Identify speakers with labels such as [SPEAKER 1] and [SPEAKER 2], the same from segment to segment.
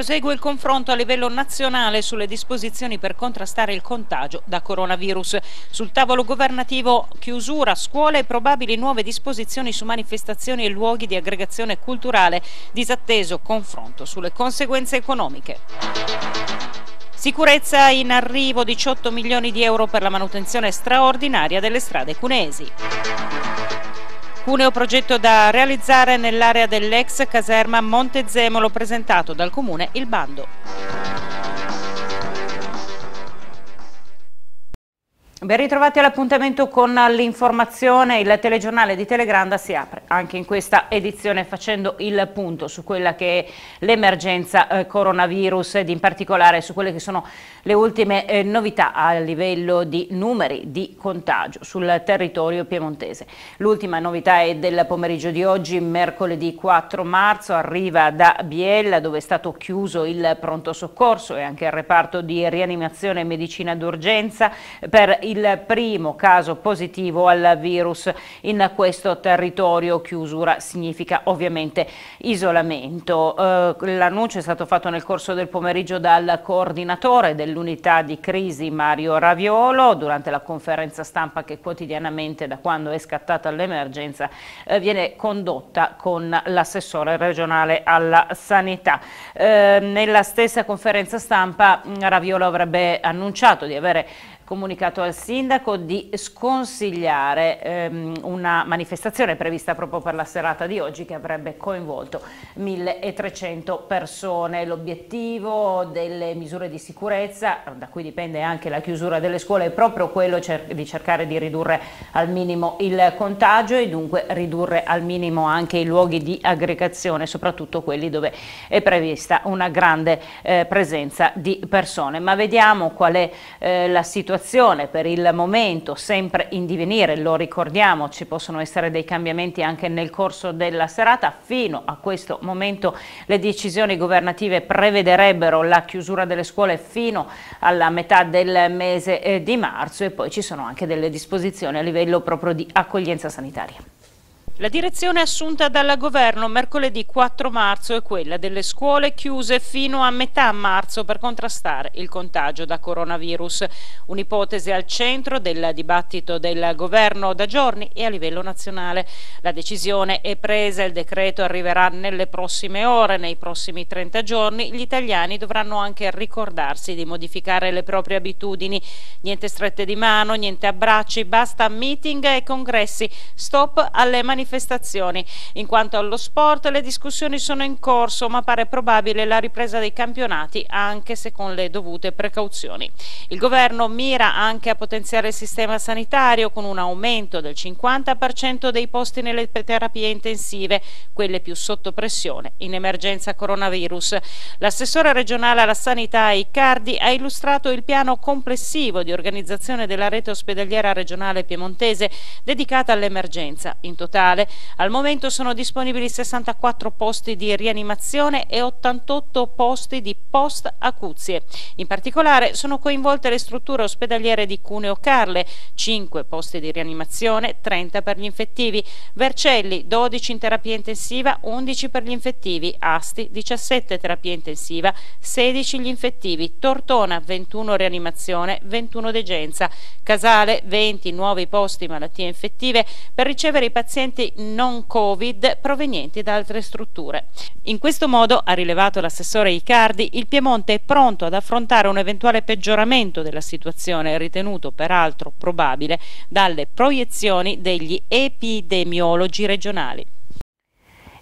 [SPEAKER 1] Prosegue il confronto a livello nazionale sulle disposizioni per contrastare il contagio da coronavirus. Sul tavolo governativo chiusura, scuole e probabili nuove disposizioni su manifestazioni e luoghi di aggregazione culturale, disatteso confronto sulle conseguenze economiche. Sicurezza in arrivo 18 milioni di euro per la manutenzione straordinaria delle strade cunesi. Cuneo progetto da realizzare nell'area dell'ex caserma Montezemolo presentato dal comune il bando. Ben ritrovati all'appuntamento con l'informazione, il telegiornale di Telegranda si apre anche in questa edizione facendo il punto su quella che è l'emergenza eh, coronavirus ed in particolare su quelle che sono le ultime eh, novità a livello di numeri di contagio sul territorio piemontese. L'ultima novità è del pomeriggio di oggi, mercoledì 4 marzo, arriva da Biella dove è stato chiuso il pronto soccorso e anche il reparto di rianimazione e medicina d'urgenza per il il primo caso positivo al virus in questo territorio. Chiusura significa ovviamente isolamento. Eh, l'annuncio è stato fatto nel corso del pomeriggio dal coordinatore dell'unità di crisi Mario Raviolo durante la conferenza stampa che quotidianamente da quando è scattata l'emergenza eh, viene condotta con l'assessore regionale alla sanità. Eh, nella stessa conferenza stampa mm, Raviolo avrebbe annunciato di avere comunicato al sindaco di sconsigliare ehm, una manifestazione prevista proprio per la serata di oggi che avrebbe coinvolto 1300 persone. L'obiettivo delle misure di sicurezza, da cui dipende anche la chiusura delle scuole, è proprio quello cer di cercare di ridurre al minimo il contagio e dunque ridurre al minimo anche i luoghi di aggregazione, soprattutto quelli dove è prevista una grande eh, presenza di persone. Ma vediamo qual è eh, la situazione situazione per il momento sempre in divenire, lo ricordiamo, ci possono essere dei cambiamenti anche nel corso della serata, fino a questo momento le decisioni governative prevederebbero la chiusura delle scuole fino alla metà del mese eh, di marzo e poi ci sono anche delle disposizioni a livello proprio di accoglienza sanitaria. La direzione assunta dal governo mercoledì 4 marzo è quella delle scuole chiuse fino a metà marzo per contrastare il contagio da coronavirus, un'ipotesi al centro del dibattito del governo da giorni e a livello nazionale. La decisione è presa, il decreto arriverà nelle prossime ore, nei prossimi 30 giorni gli italiani dovranno anche ricordarsi di modificare le proprie abitudini, niente strette di mano, niente abbracci, basta meeting e congressi, stop alle manifestazioni manifestazioni. In quanto allo sport le discussioni sono in corso ma pare probabile la ripresa dei campionati anche se con le dovute precauzioni. Il governo mira anche a potenziare il sistema sanitario con un aumento del 50% dei posti nelle terapie intensive, quelle più sotto pressione in emergenza coronavirus. L'assessore regionale alla sanità Icardi ha illustrato il piano complessivo di organizzazione della rete ospedaliera regionale piemontese dedicata all'emergenza. In totale ospedale. Al momento sono disponibili 64 posti di rianimazione e 88 posti di post-acuzie. In particolare sono coinvolte le strutture ospedaliere di Cuneo Carle, 5 posti di rianimazione, 30 per gli infettivi, Vercelli 12 in terapia intensiva, 11 per gli infettivi, Asti 17 terapia intensiva, 16 gli infettivi, Tortona 21 rianimazione, 21 degenza, Casale 20 nuovi posti malattie infettive per ricevere i pazienti soggetti non Covid provenienti da altre strutture. In questo modo, ha rilevato l'assessore Icardi, il Piemonte è pronto ad affrontare un eventuale peggioramento della situazione, ritenuto peraltro probabile dalle proiezioni degli epidemiologi regionali.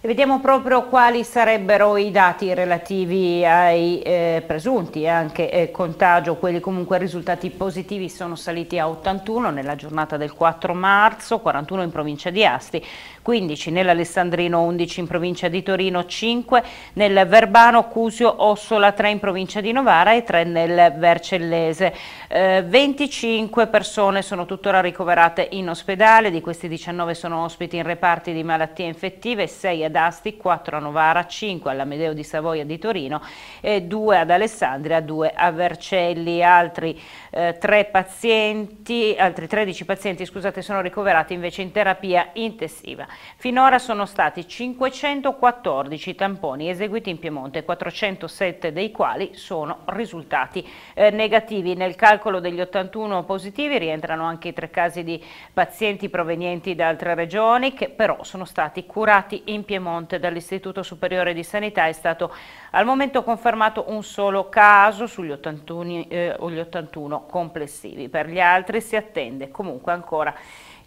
[SPEAKER 1] E vediamo proprio quali sarebbero i dati relativi ai eh, presunti eh, anche eh, contagio, quelli comunque risultati positivi sono saliti a 81 nella giornata del 4 marzo, 41 in provincia di Asti, 15 nell'Alessandrino, 11 in provincia di Torino, 5 nel Verbano, Cusio, Ossola, 3 in provincia di Novara e 3 nel Vercellese. Eh, 25 persone sono tuttora ricoverate in ospedale, di questi 19 sono ospiti in reparti di malattie infettive, 6 ad Asti, 4 a Novara, 5 all'Amedeo di Savoia di Torino e 2 ad Alessandria, 2 a Vercelli. Altri, eh, 3 pazienti, altri 13 pazienti scusate, sono ricoverati invece in terapia intensiva. Finora sono stati 514 tamponi eseguiti in Piemonte, 407 dei quali sono risultati eh, negativi. Nel calcolo degli 81 positivi rientrano anche i tre casi di pazienti provenienti da altre regioni che però sono stati curati in Piemonte dall'Istituto Superiore di Sanità. È stato al momento confermato un solo caso sugli 81, eh, 81 complessivi. Per gli altri si attende comunque ancora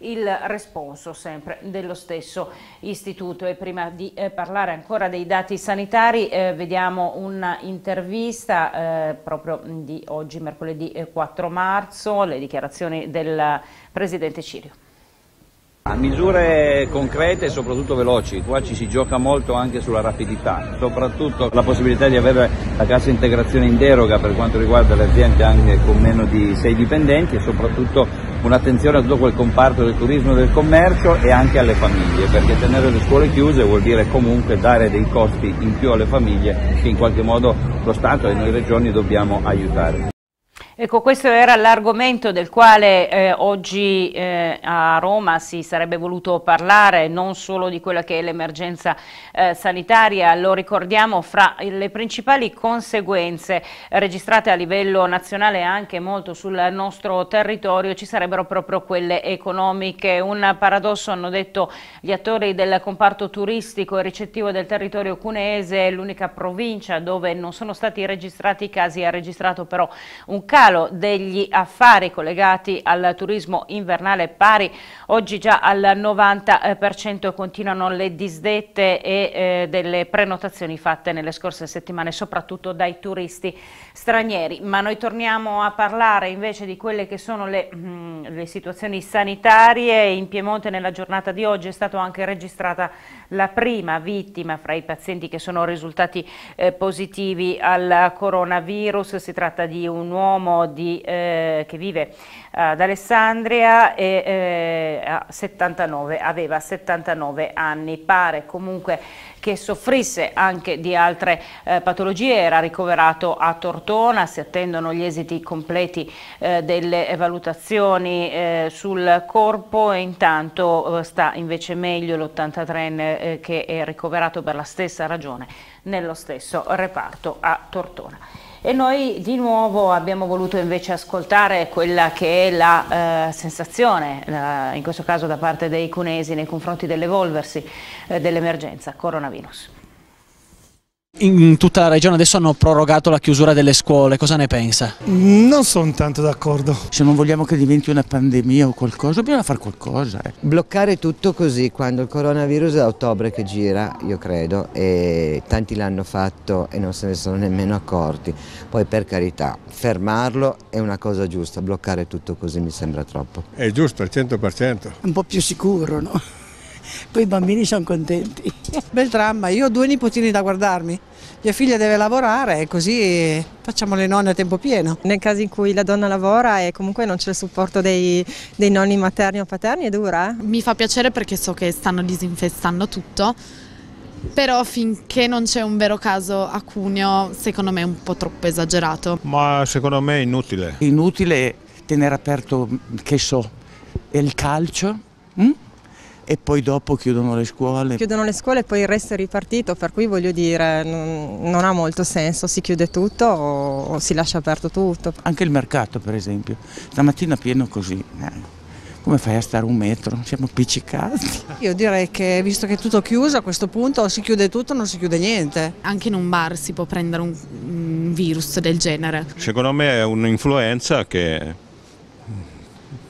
[SPEAKER 1] il responso sempre dello stesso istituto. E prima di eh, parlare ancora dei dati sanitari eh, vediamo un'intervista eh, proprio di oggi, mercoledì 4 eh, marzo, le dichiarazioni del Presidente Cirio.
[SPEAKER 2] A misure concrete e soprattutto veloci, qua ci si gioca molto anche sulla rapidità, soprattutto la possibilità di avere la cassa integrazione in deroga per quanto riguarda le aziende anche con meno di sei dipendenti e soprattutto un'attenzione a tutto quel comparto del turismo e del commercio e anche alle famiglie, perché tenere le scuole chiuse vuol dire comunque dare dei costi in più alle famiglie che in qualche modo lo Stato e noi regioni
[SPEAKER 3] dobbiamo aiutare.
[SPEAKER 1] Ecco, questo era l'argomento del quale eh, oggi eh, a Roma si sarebbe voluto parlare, non solo di quella che è l'emergenza eh, sanitaria, lo ricordiamo fra le principali conseguenze registrate a livello nazionale e anche molto sul nostro territorio, ci sarebbero proprio quelle economiche. Un paradosso hanno detto gli attori del comparto turistico e ricettivo del territorio cuneese, l'unica provincia dove non sono stati registrati i casi, ha registrato però un caso calo degli affari collegati al turismo invernale pari oggi già al 90% eh, continuano le disdette e eh, delle prenotazioni fatte nelle scorse settimane soprattutto dai turisti stranieri ma noi torniamo a parlare invece di quelle che sono le, mh, mm, le situazioni sanitarie in Piemonte nella giornata di oggi è stata anche registrata la prima vittima fra i pazienti che sono risultati eh, positivi al coronavirus. Si tratta di un uomo di, eh, che vive ad Alessandria e eh, 79, aveva 79 anni. Pare comunque che soffrisse anche di altre eh, patologie, era ricoverato a Tortona, si attendono gli esiti completi eh, delle valutazioni eh, sul corpo e intanto eh, sta invece meglio l'83enne eh, che è ricoverato per la stessa ragione nello stesso reparto a Tortona. E noi di nuovo abbiamo voluto invece ascoltare quella che è la eh, sensazione, la, in questo caso da parte dei cunesi nei confronti dell'evolversi eh, dell'emergenza coronavirus.
[SPEAKER 4] In tutta la regione adesso hanno prorogato la chiusura delle scuole, cosa ne pensa? Non sono tanto d'accordo. Se non vogliamo che diventi una pandemia o qualcosa, bisogna fare qualcosa. Eh.
[SPEAKER 1] Bloccare tutto così quando il coronavirus è da ottobre che gira, io credo, e tanti l'hanno fatto e non se ne sono nemmeno accorti. Poi per carità, fermarlo è una cosa giusta, bloccare tutto così mi sembra troppo.
[SPEAKER 5] È giusto, al 100%. Un
[SPEAKER 6] po' più sicuro, no? Poi i bambini sono contenti. Bel dramma, io ho due nipotini da guardarmi. Mia figlia deve lavorare e così facciamo le nonne a tempo pieno. Nel caso in cui la donna lavora e comunque non c'è il supporto dei, dei nonni materni o paterni è dura. Mi fa piacere perché so che stanno disinfestando tutto,
[SPEAKER 4] però finché non c'è un vero caso a Cuneo secondo me è un po' troppo
[SPEAKER 5] esagerato. Ma secondo me è inutile. Inutile tenere aperto, che so,
[SPEAKER 4] il calcio? Mm? e poi dopo chiudono le scuole.
[SPEAKER 6] Chiudono le scuole e poi il resto è ripartito, per cui voglio dire non, non ha molto senso, si chiude tutto o, o, si lascia aperto tutto. Anche il mercato per esempio, stamattina pieno così. Eh. Come fai a stare un metro? Siamo appiccicati. Io direi che visto che è tutto chiuso a questo punto si chiude tutto, o non si chiude niente. Anche in un bar si può prendere un, un virus del
[SPEAKER 4] genere.
[SPEAKER 5] Secondo me è un'influenza che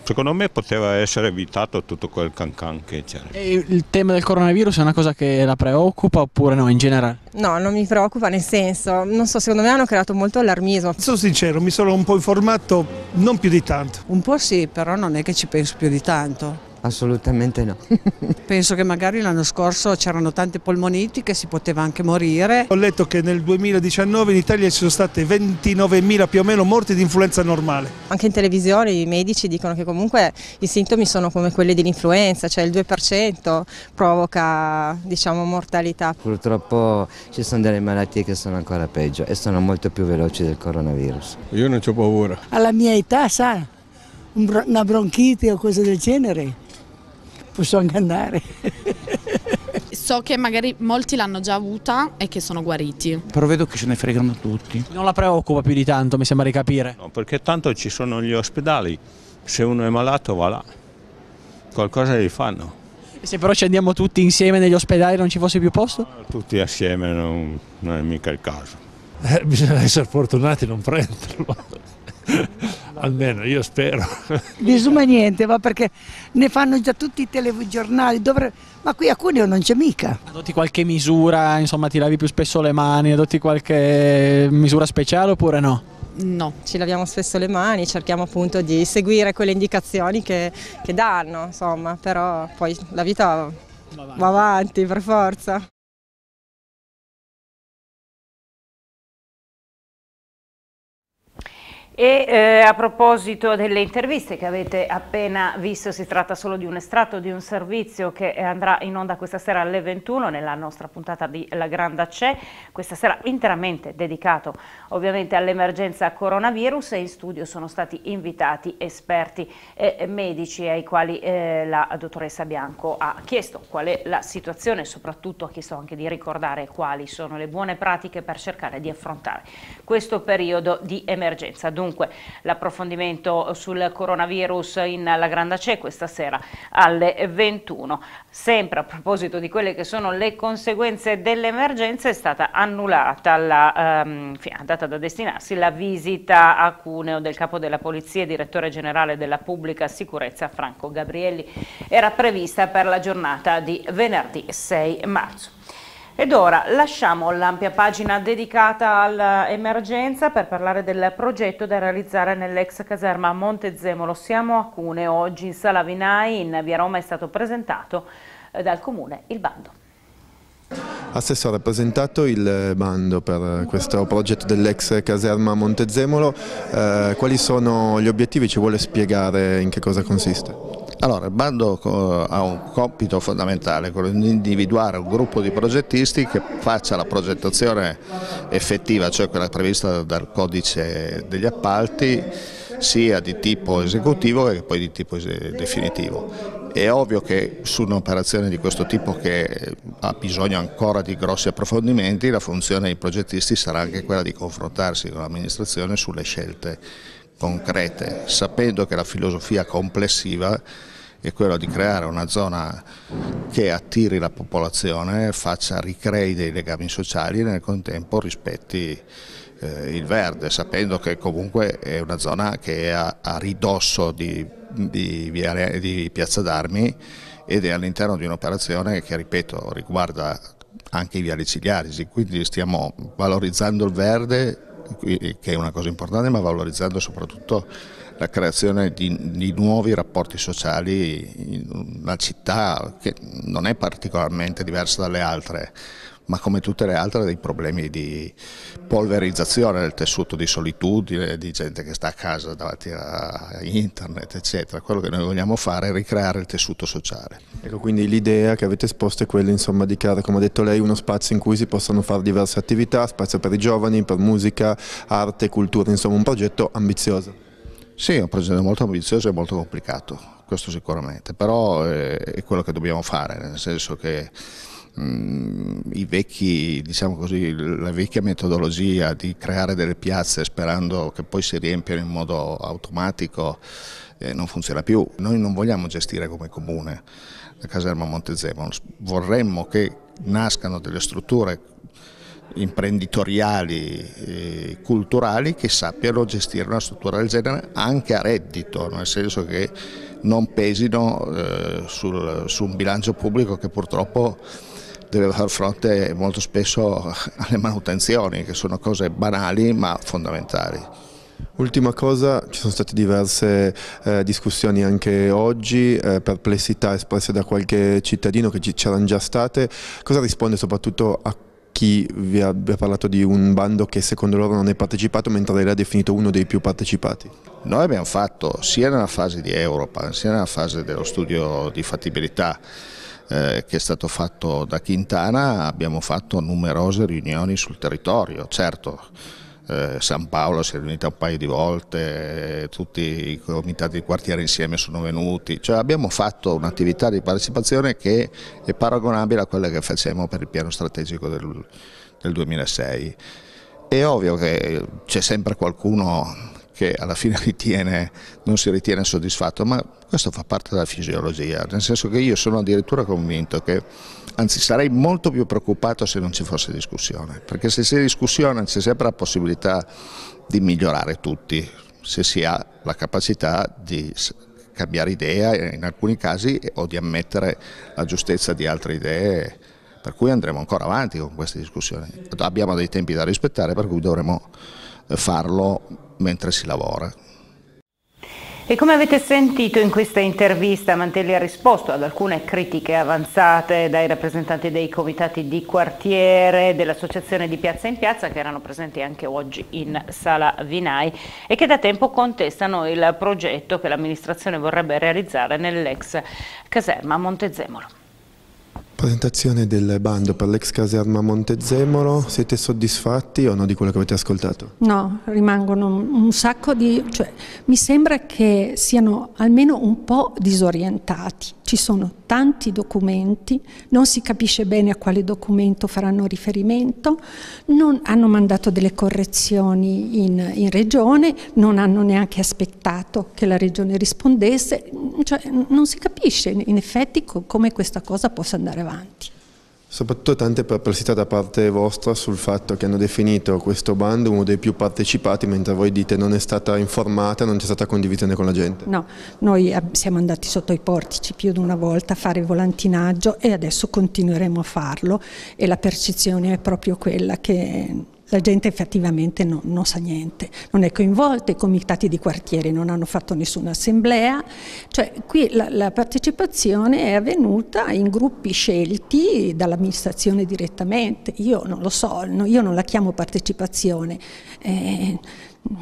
[SPEAKER 5] Secondo me poteva essere evitato tutto quel cancan che c'era.
[SPEAKER 4] E il tema del coronavirus è una cosa che la preoccupa oppure no in generale?
[SPEAKER 6] No, non mi preoccupa nel senso, non so, secondo me hanno creato molto allarmismo. Sono sincero, mi sono un po' informato, non più di tanto. Un po' sì, però non è che ci penso più di tanto. Assolutamente no. Penso che magari l'anno scorso c'erano tante
[SPEAKER 4] polmoniti che si poteva anche morire. Ho letto che nel 2019 in Italia ci sono state 29.000
[SPEAKER 2] più o meno morti di influenza normale.
[SPEAKER 6] Anche in televisione i medici dicono che comunque i sintomi sono come quelli dell'influenza, cioè il 2% provoca diciamo, mortalità.
[SPEAKER 1] Purtroppo ci sono delle malattie che sono ancora peggio e sono molto più veloci del
[SPEAKER 5] coronavirus. Io non ho paura.
[SPEAKER 6] Alla mia età, sa, una bronchite o cose del genere posso anche andare.
[SPEAKER 4] So che magari molti l'hanno già avuta e che sono guariti. Però vedo che se ne fregano tutti. Non la preoccupa più di tanto, mi sembra di
[SPEAKER 5] capire. No, perché tanto ci sono gli ospedali, se uno è malato va là, qualcosa gli fanno.
[SPEAKER 4] E se però ci andiamo tutti insieme negli ospedali non ci fosse più posto?
[SPEAKER 5] No, ah, tutti assieme non, non è mica il caso.
[SPEAKER 6] Eh, bisogna essere fortunati a non prenderlo.
[SPEAKER 5] almeno io spero.
[SPEAKER 6] Disuma niente, ma perché ne fanno già tutti i telegiornali, dovre... ma qui a Cuneo non c'è mica.
[SPEAKER 4] Adotti qualche misura, insomma ti lavi più spesso le mani, adotti qualche misura speciale oppure no?
[SPEAKER 6] No, ci laviamo spesso le mani, cerchiamo appunto di seguire quelle indicazioni che,
[SPEAKER 1] che danno, insomma, però poi la vita va avanti, va avanti per forza. E eh, a proposito delle interviste che avete appena visto, si tratta solo di un estratto di un servizio che andrà in onda questa sera alle 21 nella nostra puntata di La Granda C'è, questa sera interamente dedicato ovviamente all'emergenza coronavirus e in studio sono stati invitati esperti e medici ai quali eh, la dottoressa Bianco ha chiesto qual è la situazione e soprattutto ha chiesto anche di ricordare quali sono le buone pratiche per cercare di affrontare questo periodo di emergenza dunque l'approfondimento sul coronavirus in La Grandacè questa sera alle 21. Sempre a proposito di quelle che sono le conseguenze dell'emergenza è stata annullata la ehm, data da destinarsi la visita a Cuneo del capo della polizia e direttore generale della pubblica sicurezza Franco Gabrielli. Era prevista per la giornata di venerdì 6 marzo. Ed ora lasciamo l'ampia pagina dedicata all'emergenza per parlare del progetto da realizzare nell'ex caserma Montezemolo. Siamo a Cune, oggi in Sala Vinai, in Via Roma, è stato presentato eh, dal Comune il bando.
[SPEAKER 3] Assessore, ha presentato il bando per questo progetto dell'ex caserma Montezemolo, eh, quali sono gli obiettivi, ci vuole spiegare in che cosa consiste?
[SPEAKER 5] Allora, il bando eh, ha un compito fondamentale, quello di individuare un gruppo di progettisti che faccia la progettazione effettiva, cioè quella prevista dal codice degli appalti, sia di tipo esecutivo che poi di tipo definitivo. È ovvio che su un'operazione di questo tipo che ha bisogno ancora di grossi approfondimenti la funzione dei progettisti sarà anche quella di confrontarsi con l'amministrazione sulle scelte concrete, sapendo che la filosofia complessiva è quello di creare una zona che attiri la popolazione, faccia, ricrei dei legami sociali e nel contempo rispetti eh, il verde, sapendo che comunque è una zona che è a, a ridosso di, di, via, di Piazza d'Armi ed è all'interno di un'operazione che, ripeto, riguarda anche i viali ciliarisi, quindi stiamo valorizzando il verde, che è una cosa importante, ma valorizzando soprattutto la creazione di, di nuovi rapporti sociali in una città che non è particolarmente diversa dalle altre, ma come tutte le altre ha dei problemi di polverizzazione del tessuto di solitudine, di gente che sta a casa davanti a internet, eccetera. Quello che noi vogliamo fare è ricreare il tessuto sociale. Ecco, quindi
[SPEAKER 3] l'idea che avete esposto è quella insomma, di creare, come ha detto lei, uno spazio in cui si possano fare diverse attività, spazio per i giovani, per musica, arte, cultura,
[SPEAKER 5] insomma un progetto ambizioso. Sì, è un progetto molto ambizioso e molto complicato, questo sicuramente, però eh, è quello che dobbiamo fare, nel senso che mm, i vecchi, diciamo così, la vecchia metodologia di creare delle piazze sperando che poi si riempiano in modo automatico eh, non funziona più. Noi non vogliamo gestire come comune la caserma Montezemolo, vorremmo che nascano delle strutture imprenditoriali e culturali che sappiano gestire una struttura del genere anche a reddito, nel senso che non pesino eh, sul, su un bilancio pubblico che purtroppo deve far fronte molto spesso alle manutenzioni, che sono cose banali ma fondamentali.
[SPEAKER 3] Ultima cosa, ci sono state diverse eh, discussioni anche oggi, eh, perplessità espresse da qualche cittadino che c'erano già state, cosa risponde soprattutto a chi vi abbia parlato di un bando che secondo loro non è partecipato mentre lei l'ha
[SPEAKER 5] definito uno dei più partecipati. Noi abbiamo fatto sia nella fase di Europan sia nella fase dello studio di fattibilità eh, che è stato fatto da Quintana abbiamo fatto numerose riunioni sul territorio, certo eh, San Paolo si è riunita un paio di volte, eh, tutti i comitati di quartiere insieme sono venuti, cioè abbiamo fatto un'attività di partecipazione che è paragonabile a quella che facciamo per il piano strategico del, del 2006. È ovvio che c'è sempre qualcuno che alla fine ritiene, non si ritiene soddisfatto, ma questo fa parte della fisiologia, nel senso che io sono addirittura convinto che, anzi sarei molto più preoccupato se non ci fosse discussione, perché se c'è discussione c'è sempre la possibilità di migliorare tutti, se si ha la capacità di cambiare idea in alcuni casi o di ammettere la giustezza di altre idee, per cui andremo ancora avanti con queste discussioni. Abbiamo dei tempi da rispettare per cui dovremo eh, farlo mentre si lavora.
[SPEAKER 1] E come avete sentito in questa intervista, Mantelli ha risposto ad alcune critiche avanzate dai rappresentanti dei comitati di quartiere, dell'associazione di Piazza in Piazza, che erano presenti anche oggi in Sala Vinai e che da tempo contestano il progetto che l'amministrazione vorrebbe realizzare nell'ex caserma Montezemolo
[SPEAKER 3] presentazione del bando per l'ex caserma Montezemolo, siete soddisfatti o no di quello che avete ascoltato?
[SPEAKER 7] No, rimangono un sacco di... Cioè, mi sembra che siano almeno un po' disorientati ci sono tanti documenti, non si capisce bene a quale documento faranno riferimento, non hanno mandato delle correzioni in, in regione, non hanno neanche aspettato che la regione rispondesse, cioè, non si capisce in effetti come questa cosa possa andare avanti.
[SPEAKER 3] Soprattutto tante perplessità da parte vostra sul fatto che hanno definito questo bando uno dei più partecipati, mentre voi dite non è stata informata, non c'è stata condivisione con la gente.
[SPEAKER 7] No, noi siamo andati sotto i portici più di una volta a fare volantinaggio e adesso continueremo a farlo e la percezione è proprio quella che la gente effettivamente no, non sa niente, non è coinvolta, i comitati di quartiere non hanno fatto nessuna assemblea, cioè qui la, la partecipazione è avvenuta in gruppi scelti dall'amministrazione direttamente, io non lo so, no, io non la chiamo partecipazione. Eh,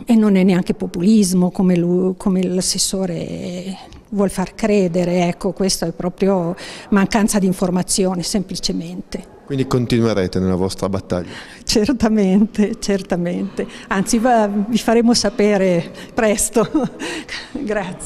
[SPEAKER 7] e non è neanche populismo come, l'assessore vuol far credere, ecco, questa è proprio mancanza di informazione semplicemente.
[SPEAKER 3] Quindi continuerete nella vostra battaglia?
[SPEAKER 7] Certamente, certamente. Anzi, va, vi faremo sapere presto. Grazie.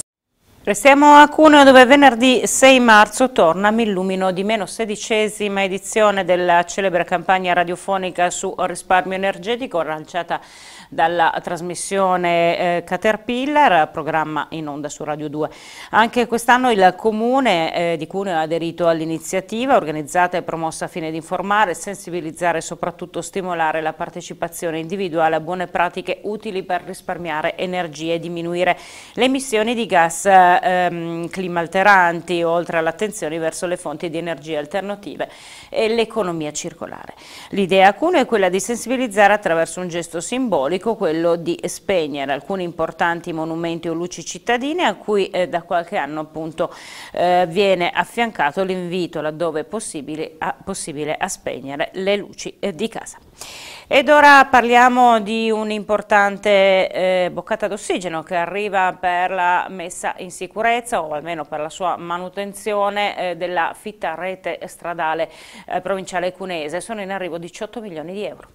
[SPEAKER 1] Restiamo a Cuneo dove venerdì 6 marzo torna Millumino di meno sedicesima edizione della celebre campagna radiofonica su risparmio energetico lanciata dalla trasmissione eh, Caterpillar, programma in onda su Radio 2. Anche quest'anno il Comune eh, di Cuneo ha aderito all'iniziativa organizzata e promossa a fine di informare, sensibilizzare e soprattutto stimolare la partecipazione individuale a buone pratiche utili per risparmiare energie e diminuire le emissioni di gas ehm, climalteranti, oltre all'attenzione verso le fonti di energie alternative e l'economia circolare. L'idea a Cuneo è quella di sensibilizzare attraverso un gesto simbolico storico quello di spegnere alcuni importanti monumenti o luci cittadine a cui eh, da qualche anno appunto eh, viene affiancato l'invito laddove possibile a, possibile a, spegnere le luci eh, di casa. Ed ora parliamo di un'importante eh, boccata d'ossigeno che arriva per la messa in sicurezza o almeno per la sua manutenzione eh, della fitta rete stradale eh, provinciale cunese. Sono in arrivo 18 milioni di euro.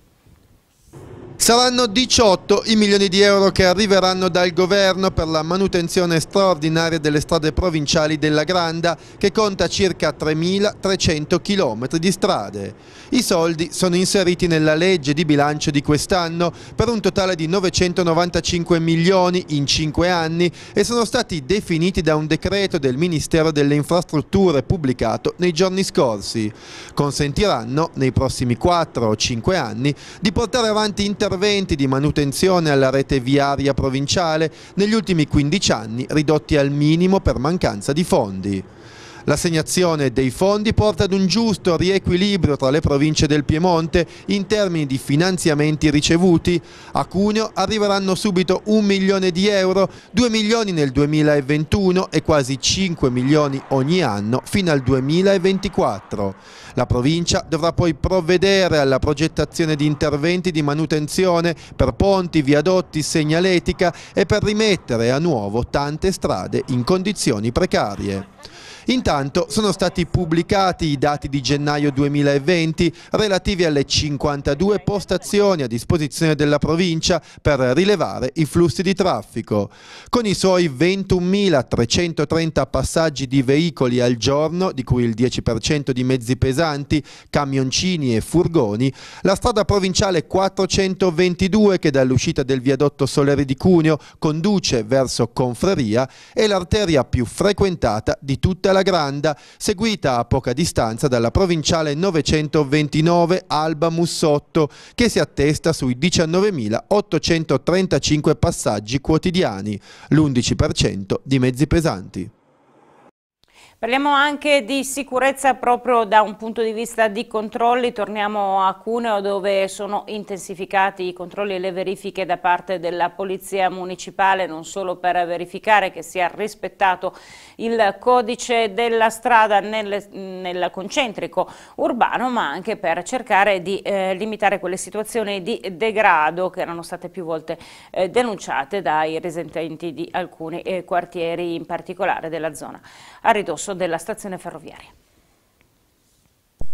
[SPEAKER 3] Saranno 18 i milioni di euro che arriveranno dal governo per la manutenzione straordinaria delle strade provinciali della Granda che conta circa 3.300 km di strade. I soldi sono inseriti nella legge di bilancio di quest'anno per un totale di 995 milioni in 5 anni e sono stati definiti da un decreto del Ministero delle Infrastrutture pubblicato nei giorni scorsi. Consentiranno nei prossimi 4 o 5 anni di portare avanti interventi interventi di manutenzione alla rete viaria provinciale negli ultimi 15 anni ridotti al minimo per mancanza di fondi. L'assegnazione dei fondi porta ad un giusto riequilibrio tra le province del Piemonte in termini di finanziamenti ricevuti. A Cuneo arriveranno subito 1 milione di euro, 2 milioni nel 2021 e quasi 5 milioni ogni anno fino al 2024. La provincia dovrà poi provvedere alla progettazione di interventi di manutenzione per ponti, viadotti, segnaletica e per rimettere a nuovo tante strade in condizioni precarie. Intanto sono stati pubblicati i dati di gennaio 2020 relativi alle 52 postazioni a disposizione della provincia per rilevare i flussi di traffico. Con i suoi 21.330 passaggi di veicoli al giorno, di cui il 10% di mezzi pesanti, camioncini e furgoni, la strada provinciale 422 che dall'uscita del viadotto Soleri di Cuneo conduce verso Confreria è l'arteria più frequentata di tutta la Granda, seguita a poca distanza dalla provinciale 929 Alba Mussotto, che si attesta sui 19.835 passaggi quotidiani, l'11% di mezzi pesanti.
[SPEAKER 1] Parliamo anche di sicurezza proprio da un punto di vista di controlli, torniamo a Cuneo dove sono intensificati i controlli e le verifiche da parte della Polizia Municipale, non solo per verificare che sia rispettato il codice della strada nel, nel concentrico urbano, ma anche per cercare di eh, limitare quelle situazioni di degrado che erano state più volte eh, denunciate dai residenti di alcuni eh, quartieri, in particolare della zona a ridosso della stazione ferroviaria.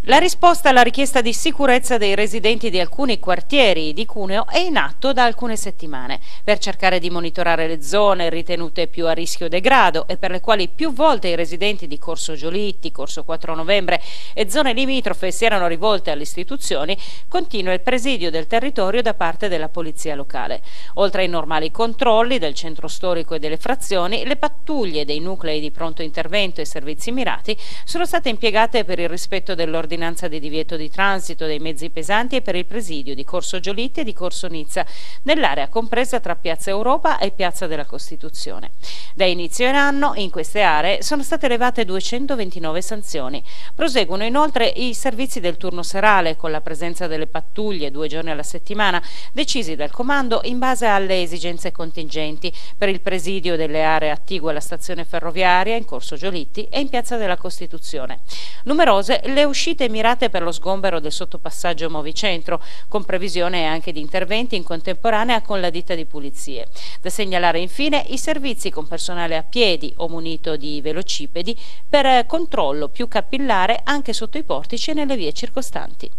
[SPEAKER 1] La risposta alla richiesta di sicurezza dei residenti di alcuni quartieri di Cuneo è in atto da alcune settimane per cercare di monitorare le zone ritenute più a rischio degrado e per le quali più volte i residenti di Corso Giolitti, Corso 4 Novembre e zone limitrofe si erano rivolte alle istituzioni, continua il presidio del territorio da parte della polizia locale. Oltre ai normali controlli del centro storico e delle frazioni, le pattuglie dei nuclei di pronto intervento e servizi mirati sono state impiegate per il rispetto dell'ordine l'ordinanza di divieto di transito dei mezzi pesanti e per il presidio di Corso Giolitti e di Corso Nizza nell'area compresa tra Piazza Europa e Piazza della Costituzione. Da inizio in anno in queste aree sono state elevate 229 sanzioni. Proseguono inoltre i servizi del turno serale con la presenza delle pattuglie due giorni alla settimana decisi dal comando in base alle esigenze contingenti per il presidio delle aree attigue alla stazione ferroviaria in Corso Giolitti e in Piazza della Costituzione. Numerose le uscite uscite mirate per lo sgombero del sottopassaggio Movicentro, con previsione anche di interventi in contemporanea con la ditta di pulizie. Da segnalare infine i servizi con personale a piedi o munito di velocipedi per controllo più capillare anche sotto i portici e nelle vie circostanti.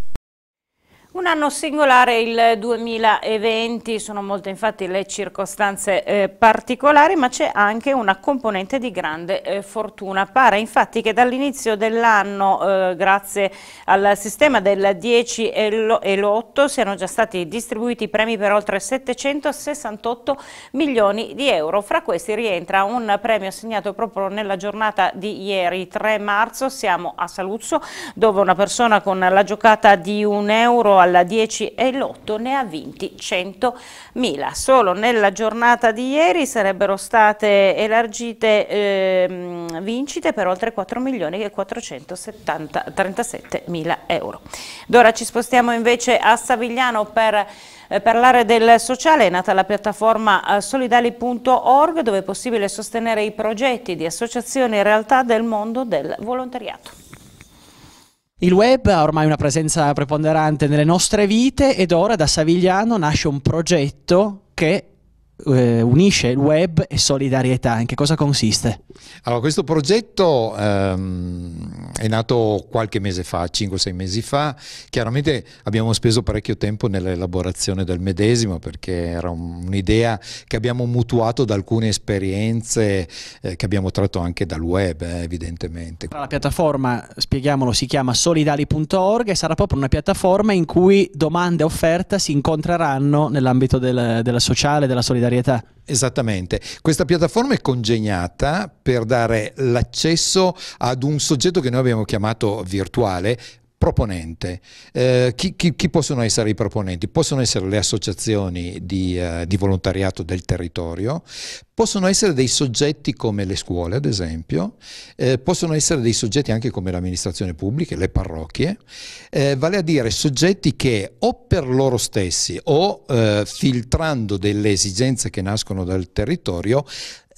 [SPEAKER 1] Un anno singolare il 2020, sono molte infatti le circostanze eh, particolari, ma c'è anche una componente di grande eh, fortuna. Pare infatti che dall'inizio dell'anno, eh, grazie al sistema del 10 e l'8, siano già stati distribuiti premi per oltre 768 milioni di euro. Fra questi rientra un premio assegnato proprio nella giornata di ieri, 3 marzo, siamo a Saluzzo, dove una persona con la giocata di un euro al al 10 e l'8 ne ha vinti 100.000. Solo nella giornata di ieri sarebbero state elargite eh, vincite per oltre 4.437.000 euro. D'ora ci spostiamo invece a Savigliano per eh, parlare del sociale. È nata la piattaforma eh, solidali.org dove è possibile sostenere i progetti di associazioni e realtà del mondo del volontariato.
[SPEAKER 4] Il web ha ormai una presenza preponderante nelle nostre vite ed ora da Savigliano nasce un progetto che eh, unisce il web e solidarietà. In che cosa consiste?
[SPEAKER 2] Allora, questo progetto ehm, è nato qualche mese fa, 5-6 mesi fa. Chiaramente abbiamo speso parecchio tempo nell'elaborazione del medesimo perché era un'idea che abbiamo mutuato da alcune esperienze eh, che abbiamo tratto anche dal web, eh, evidentemente.
[SPEAKER 4] La piattaforma, spieghiamolo, si chiama solidali.org e sarà proprio una piattaforma in cui domande e offerta si incontreranno nell'ambito del, della sociale, della solidarietà solidarietà.
[SPEAKER 2] Esattamente, questa piattaforma è congegnata per dare l'accesso ad un soggetto che noi abbiamo chiamato virtuale, proponente. Eh, chi, chi, chi, possono essere i proponenti? Possono essere le associazioni di, eh, di, volontariato del territorio, possono essere dei soggetti come le scuole ad esempio, eh, possono essere dei soggetti anche come l'amministrazione pubblica, le parrocchie, eh, vale a dire soggetti che o per loro stessi o eh, filtrando delle esigenze che nascono dal territorio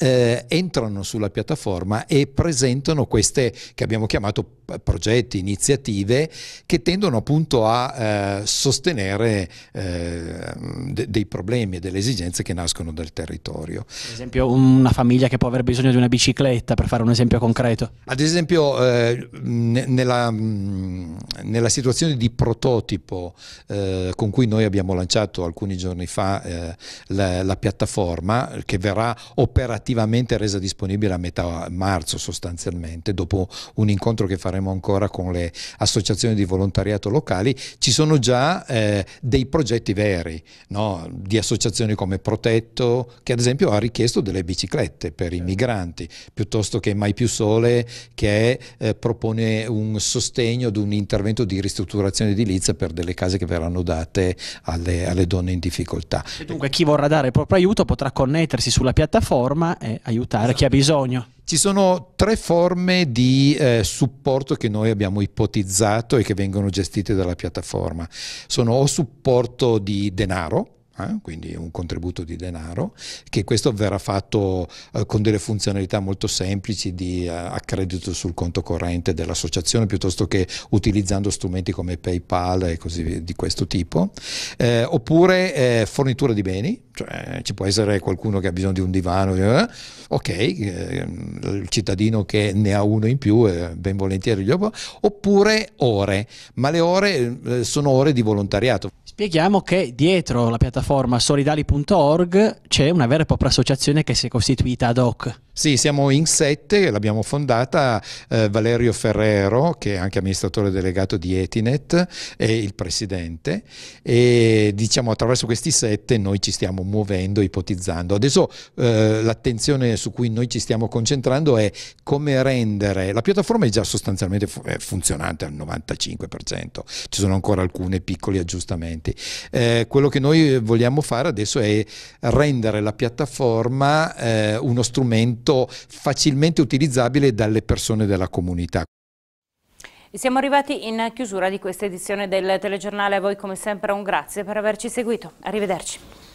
[SPEAKER 2] eh, entrano sulla piattaforma e presentano queste che abbiamo chiamato progetti, iniziative che tendono appunto a eh, sostenere eh, de dei problemi e delle esigenze che nascono dal territorio. Ad
[SPEAKER 4] esempio una famiglia che può aver bisogno di una bicicletta, per fare un esempio concreto.
[SPEAKER 2] Ad esempio eh, nella, nella, situazione di prototipo eh, con cui noi abbiamo lanciato alcuni giorni fa eh, la, la piattaforma che verrà operativa attivamente resa disponibile a metà marzo sostanzialmente, dopo un incontro che faremo ancora con le associazioni di volontariato locali, ci sono già eh, dei progetti veri no? di associazioni come Protetto, che ad esempio ha richiesto delle biciclette per i certo. migranti, piuttosto che Mai più Sole che eh, propone un sostegno ad un intervento di ristrutturazione edilizia per delle case che verranno date alle, alle donne in difficoltà. E
[SPEAKER 4] dunque chi vorrà dare il proprio aiuto potrà connettersi sulla piattaforma e aiutare esatto. chi ha bisogno.
[SPEAKER 2] Ci sono tre forme di eh, supporto che noi abbiamo ipotizzato e che vengono gestite dalla piattaforma. Sono o supporto di denaro, eh? quindi un contributo di denaro, che questo verrà fatto eh, con delle funzionalità molto semplici di eh, accredito sul conto corrente dell'associazione piuttosto che utilizzando strumenti come PayPal e così di questo tipo, eh, oppure eh, fornitura di beni, cioè ci può essere qualcuno che ha bisogno di un divano, eh, ok, il cittadino che ne ha uno in più ben volentieri gli può, oppure ore, ma le ore sono ore di volontariato.
[SPEAKER 4] Spieghiamo che dietro la piattaforma solidali.org c'è una vera e propria associazione che si è costituita ad hoc.
[SPEAKER 2] Sì, siamo in sette, l'abbiamo fondata eh, Valerio Ferrero, che è anche amministratore delegato di Etinet, è il presidente e diciamo attraverso questi sette noi ci stiamo muovendo, ipotizzando. Adesso eh, l'attenzione su cui noi ci stiamo concentrando è come rendere, la piattaforma è già sostanzialmente funzionante al 95%, ci sono ancora alcuni piccoli aggiustamenti. Eh, quello che noi vogliamo fare adesso è rendere la piattaforma eh, uno strumento strumento facilmente utilizzabile dalle persone della comunità.
[SPEAKER 1] siamo arrivati in chiusura di questa edizione del telegiornale. A voi come sempre un grazie per averci seguito. Arrivederci.